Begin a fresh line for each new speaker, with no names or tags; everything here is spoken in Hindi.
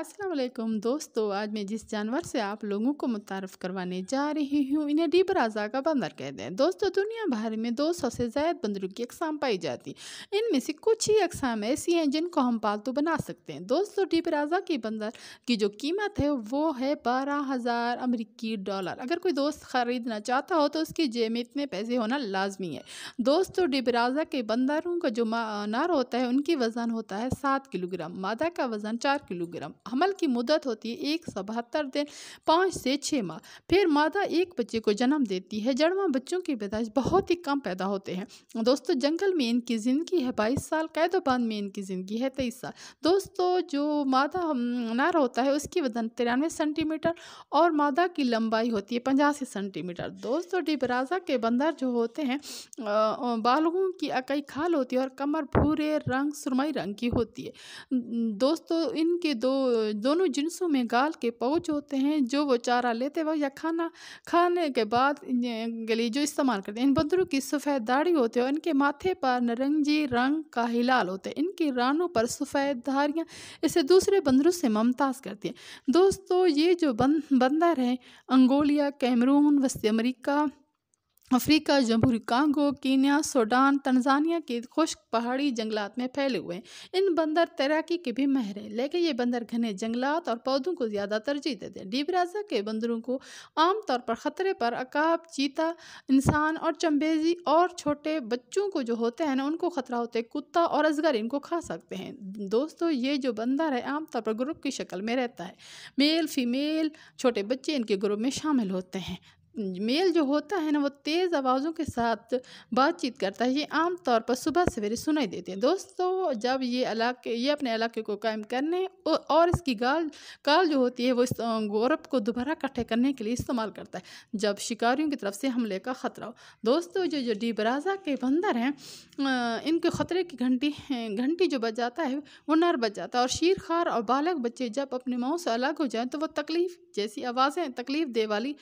असलम दोस्तों आज मैं जिस जानवर से आप लोगों को मुतारफ़ करवाने जा रही हूँ इन्हें डिबराजा का बंदर कहते हैं दोस्तों दुनिया भर में 200 से ज़ायद बंदरों की अकसाम पाई जाती है इनमें से कुछ ही अकसाम ऐसी हैं जिनको हम पालतू बना सकते हैं दोस्तों डिबराजा के बंदर की जो कीमत है वो है बारह हज़ार अमरीकी डॉलर अगर कोई दोस्त ख़रीदना चाहता हो तो उसकी जेब में इतने पैसे होना लाजमी है दोस्तों डिबराजा के बंदरों का जो नार होता है उनकी वज़न होता है सात किलोग्राम मादा का वज़न चार किलोग्राम हमल की मुदत होती है एक सौ बहत्तर दिन पाँच से छः माह फिर मादा एक बच्चे को जन्म देती है जड़वा बच्चों की पैदाइश बहुत ही कम पैदा होते हैं दोस्तों जंगल में इनकी ज़िंदगी है बाईस साल कैदोबान में इनकी ज़िंदगी है तेईस साल दोस्तों जो मादा नर होता है उसकी वजन तिरानवे सेंटीमीटर और मादा की लंबाई होती है पचासी सेंटीमीटर दोस्तों डिबराजा के बंदर जो होते हैं बालगों की अकई खाल होती है और कमर भूरे रंग सुरमई रंग की होती है दोस्तों इनके दो दोनों जिनसों में गाल के पौच होते हैं जो वो चारा लेते वक्त या खाना खाने के बाद के लिए जो इस्तेमाल करते हैं इन बंदरों की सफ़ेद दाढ़ी होती है और इनके माथे पर नरंगजी रंग का हिलाल होता है इनकी रानों पर सफ़ेद धारियाँ इसे दूसरे बंदरों से मुमताज़ करती हैं दोस्तों ये जो बंदर हैं अंगोलिया कैमरून वस्ती अमरीका अफ्रीका जमहूरी कांगो कीनिया सोडान तंजानिया के खुश्क पहाड़ी जंगलात में फैले हुए हैं इन बंदर तैराकी के भी महर हैं लेकिन ये बंदर घने जंगलात और पौधों को ज़्यादा तरजीह देते हैं डीबराजा के बंदरों को आमतौर पर ख़तरे पर अकाब चीता इंसान और चम्बेजी और छोटे बच्चों को जो होते हैं ना उनको ख़तरा होते हैं कुत्ता और असगर इनको खा सकते हैं दोस्तों ये जो बंदर है आमतौर पर ग्रुप की शक्ल में रहता है मेल फीमेल छोटे बच्चे इनके ग्रुप में शामिल होते हैं मेल जो होता है ना वो तेज़ आवाज़ों के साथ बातचीत करता है ये आम तौर पर सुबह सवेरे सुनाई देते हैं दोस्तों जब ये इलाके ये अपने इलाके को कायम करने और इसकी गाल काल जो होती है वो इस गौरव को दोबारा इकट्ठे करने के लिए इस्तेमाल करता है जब शिकारियों की तरफ से हमले का ख़तरा हो दोस्तों जो जो डीबराजा के बंदर हैं इनके ख़तरे की घंटी घंटी जो बच जाता है वो नर बच जाता है और शीर खार और बालक बच्चे जब अपने माओ से अलग हो जाएँ तो वह तकलीफ़ जैसी आवाज़ें तकलीफ दे वाली